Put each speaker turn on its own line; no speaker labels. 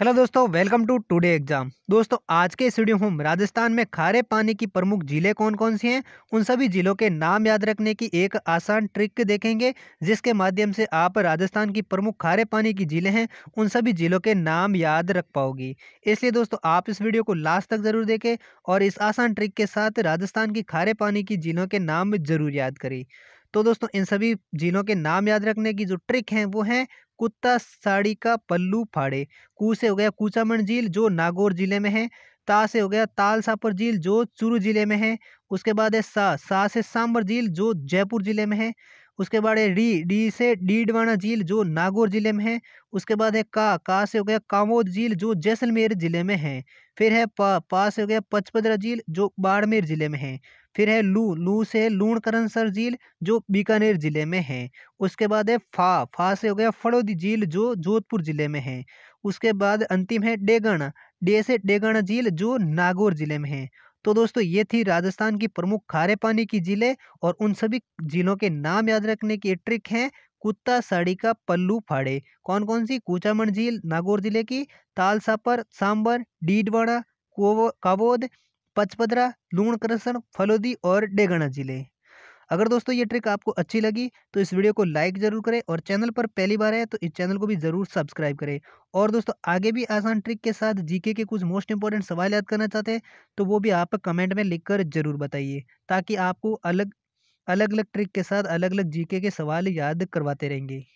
hello दोस्तों welcome to today exam दोस्तों आज के इस वीडियो हम राजस्थान में खारे पानी की प्रमुख जिले कौन कौन सी हैं उन सभी जिलों के नाम याद रखने की एक आसान ट्रिक देखेंगे जिसके माध्यम से आप राजस्थान की प्रमुख खारे पानी की जिले हैं उन सभी जिलों के नाम याद रख पाओगी इसलिए दोस्तों आप इस वीडियो को लास्ट तक ज़रूर देखें और इस आसान ट्रिक के साथ राजस्थान की खारे पानी की जिलों के नाम ज़रूर याद करें तो दोस्तों इन सभी जिलों के नाम याद रखने की जो ट्रिक है वो है कुत्ता साड़ी का पल्लू फाड़े कू से हो गया कूचामण झील जो नागौर जिले में है ता से हो गया ताल सापर झील जो चूरू जिले में है उसके बाद है सा सा से सांबर झील जो जयपुर जिले में है उसके बाद है डी डी से डीडवाना झील जो नागौर जिले में है उसके बाद है का का से हो गया कामोद झील जो जैसलमेर जिले में है फिर है पा पा से हो गया पचपदरा झील जो बाड़मेर जिले में है फिर है लू लू से लूणकरणसर झील जो बीकानेर जिले में है उसके बाद है फा फा से हो गया फड़ोदी झील जो जोधपुर जिले में है उसके बाद अंतिम है डेगण डे से डेगण झील जो नागौर जिले में है तो दोस्तों ये थी राजस्थान की प्रमुख खारे पानी की जिले और उन सभी जिलों के नाम याद रखने की ट्रिक है कुत्ता साड़ी का पल्लू फाड़े कौन कौन सी कुचामण झील नागौर जिले की तालसापर सांबर डीडवाड़ा कावोद पचपदरा लूणकरसण फलोदी और डेगणा जिले अगर दोस्तों ये ट्रिक आपको अच्छी लगी तो इस वीडियो को लाइक ज़रूर करें और चैनल पर पहली बार है तो इस चैनल को भी ज़रूर सब्सक्राइब करें और दोस्तों आगे भी आसान ट्रिक के साथ जीके के कुछ मोस्ट इंपॉर्टेंट सवाल याद करना चाहते हैं तो वो भी आप कमेंट में लिख कर ज़रूर बताइए ताकि आपको अलग अलग अलग ट्रिक के साथ अलग अलग जीके के सवाल याद करवाते रहेंगे